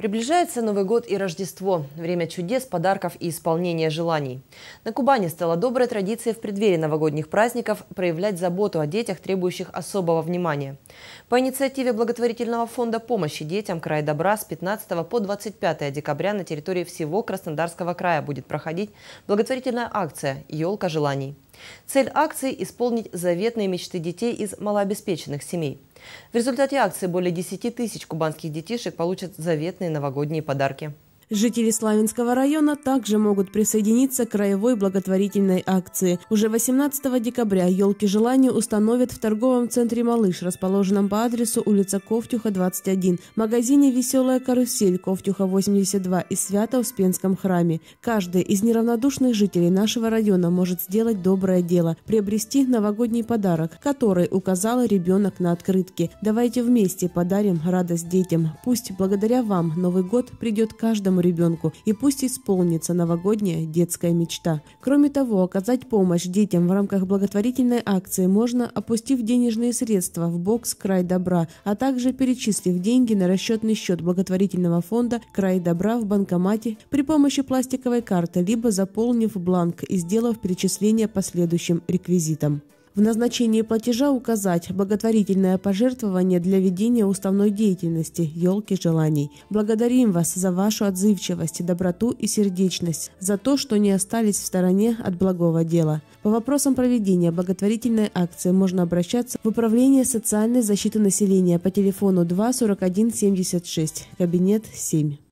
Приближается Новый год и Рождество. Время чудес, подарков и исполнения желаний. На Кубани стала доброй традицией в преддверии новогодних праздников проявлять заботу о детях, требующих особого внимания. По инициативе благотворительного фонда помощи детям «Край добра» с 15 по 25 декабря на территории всего Краснодарского края будет проходить благотворительная акция «Елка желаний». Цель акции – исполнить заветные мечты детей из малообеспеченных семей. В результате акции более 10 тысяч кубанских детишек получат заветные новогодние подарки. Жители Славянского района также могут присоединиться к краевой благотворительной акции. Уже 18 декабря елки желаний установят в торговом центре «Малыш», расположенном по адресу улица Ковтюха, 21, магазине «Веселая карусель» Ковтюха, 82 и Свято-Успенском храме. Каждый из неравнодушных жителей нашего района может сделать доброе дело – приобрести новогодний подарок, который указал ребенок на открытке. Давайте вместе подарим радость детям. Пусть благодаря вам Новый год придет каждому каждому ребенку, и пусть исполнится новогодняя детская мечта. Кроме того, оказать помощь детям в рамках благотворительной акции можно, опустив денежные средства в бокс «Край добра», а также перечислив деньги на расчетный счет благотворительного фонда «Край добра» в банкомате при помощи пластиковой карты, либо заполнив бланк и сделав перечисление по следующим реквизитам. В назначении платежа указать благотворительное пожертвование для ведения уставной деятельности «Елки желаний». Благодарим вас за вашу отзывчивость, доброту и сердечность, за то, что не остались в стороне от благого дела. По вопросам проведения благотворительной акции можно обращаться в Управление социальной защиты населения по телефону 2 41 76, кабинет 7.